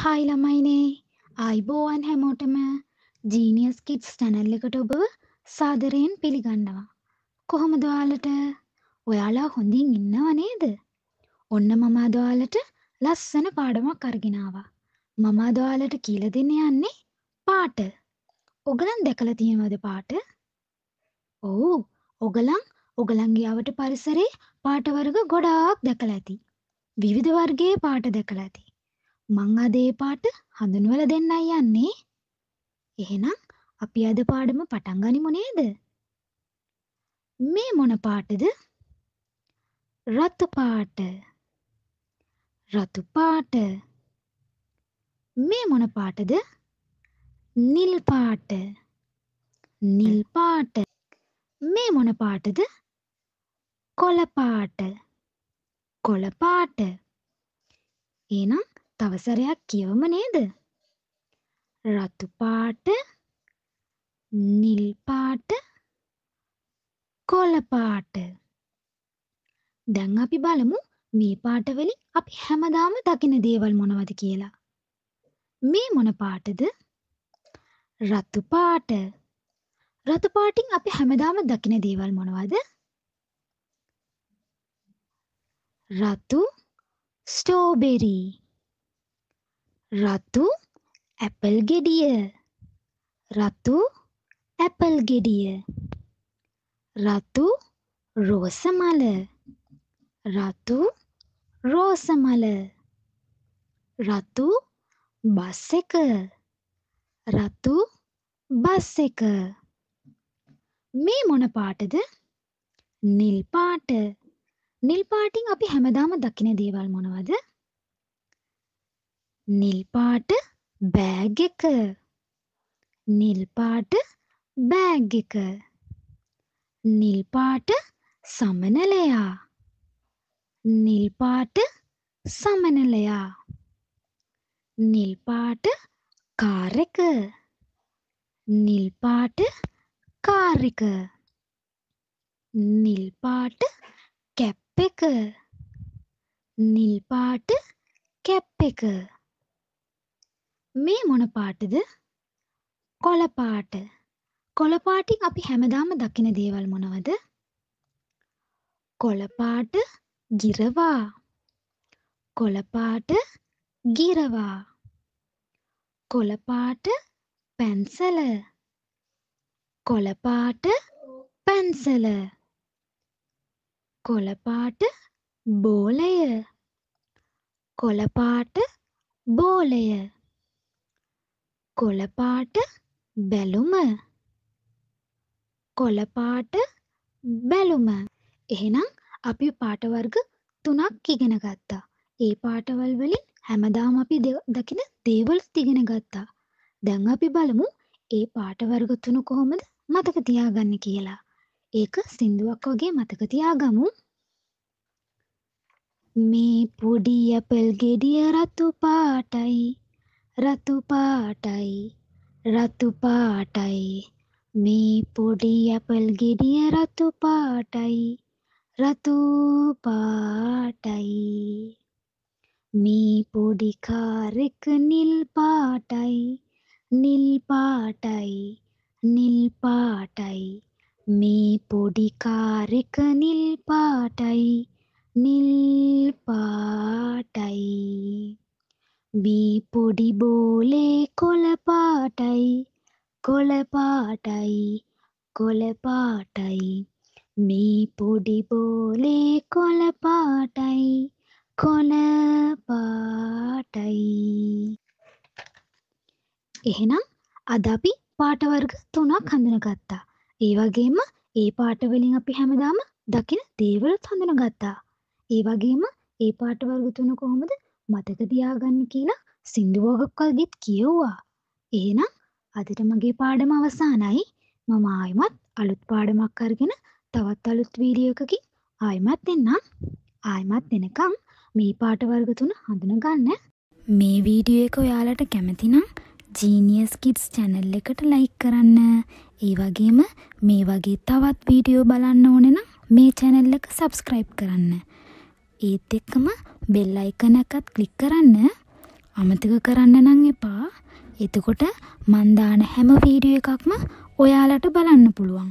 හයි ළමයිනේ අයිබෝවන් හැමෝටම genius kits ටැනල් එකට ඔබව සාදරයෙන් පිළිගන්නවා. කොහොම දවාලට ඔයාලා හොඳින් ඉන්නව නේද. ඔන්න මමාදවාලට ලස්සන පාඩමක් අර්ගෙනවා. මමාදවාලට කියල දෙන්න යන්නේ පාට. ඔගලන් දැකල තියෙනවද පාට? ඔවු ඔගලන් ඔගලන්ගේ අවට පරිසරේ පාටවර්ග ගොඩාක් දැකලා ඇති. විවිධ වර්ගයේ පාට දැකලා ඇති. මං අද ඒ පාට හඳුන්වලා දෙන්නයි යන්නේ. එහෙනම් අපි අද පාඩම පටන් ගනිමු නේද? මේ මොන පාටද? රතු පාට. රතු පාට. මේ මොන පාටද? නිල් පාට. නිල් පාට. මේ මොන පාටද? කොළ පාට. කොළ පාට. එහෙනම් තව සැරයක් කියවම නේද? රතු පාට, නිල් පාට, කොළ පාට. දැන් අපි බලමු මේ පාට වලින් අපි හැමදාම දකින දේවල් මොනවද කියලා. මේ මොන පාටද? රතු පාට. රතුපාටින් අපි හැමදාම දකින දේවල් මොනවද? රතු ස්ටෝබෙරි රතු ඇපල් ගෙඩිය රතු ඇපල් ගෙඩිය රතු රෝස මල රතු රෝස මල රතු බස් එක රතු බස් එක මේ මොන පාටද? නිල් පාට. නිල් පාටින් අපි හැමදාම දකින දේවල් මොනවද? නිල් පාට බෑග් එක. නිල් පාට බෑග් එක. නිල් පාට සමනලයා. නිල් පාට සමනලයා. නිල් පාට කාර් එක. නිල් පාට කාර් එක නිල් පාට කැප් එක නිල් පාට කැප් එක මේ මොන පාටද කොළ පාට කොළ පාටින් අපි හැමදාම දකින දේවල් මොනවද කොළ පාට ගිරවා කොළ පාට ගිරවා කොළ පාට පැන්සල කොළපාට පැන්සල කොළපාට බෝලය කොළපාට බෝලය කොළපාට බැලුම කොළපාට බැලුම එහෙනම් අපි පාට වර්ග තුනක් ඉගෙන ගත්තා. ඒ පාටවල් වලින් හැමදාම අපි දකින දේවලුත් ඉගෙන ගත්තා. දැන් අපි බලමු ඒ පාට වර්ග තුන කොහොමද මතක තියාගන්න කියලා. ඒක සින්දුවක් වගේ මතක තියාගමු. මේ පොඩි ඇපල් ගෙඩිය රතු පාටයි රතු පාටයි රතු පාටයි මේ පොඩි ඇපල් ගෙඩිය රතු පාටයි රතු පාටයි මේ පොඩි කාරෙක නිල් පාටයි නිල් පාටයි නිල් පාටයි මේ පොඩි කාර් එක නිල් පාටයි නිල් පාටයි බී පොඩි බෝලේ කොළ පාටයි කොළ පාටයි කොළ පාටයි මේ පොඩි බෝලේ කොළ පාටයි කොළ පාටයි එහෙනම් අද අපි පාට වර්ග තුනක් හඳුනගත්තා. ඒ වගේම ඒ පාටවලින් අපි හැමදාම දකින දේවලුත් හඳුනගත්තා. ඒ වගේම ඒ පාට වර්ග තුන කොහොමද මතක තියාගන්න කියලා සින්දුවගක්කල්ගෙත් කියව්වා. එහෙනම් අදට මගේ පාඩම අවසානයි මම ආයමත් අලුත් පාඩමක් අරගෙන තවත් අලුත් වීඩියෝකකින් ආයමත් දෙන්නම්. ආයමත් දෙනකම් මේ පාට වර්ග තුන හඳුනගන්න මේ වීඩියෝ එක ඔයාලට කැමතිනම් ජීනියස් කිඩ්ස් චැනල් එකට ලයික් කරන්න ඒ වගේම මේ වගේ තවත් වීඩියෝ බලන්න ඕනෙන මේ චැනල් එක සබස්ක්‍රයිබ් කරන්න ඒත් එක්කම බෙල් අයිකනකත් කලික් කරන්න අමතක කරන්න නං එපා එතකොට මන්දාන හැම වීඩියෝ එකක්ම ඔයාලට බලන්න පුළුවන්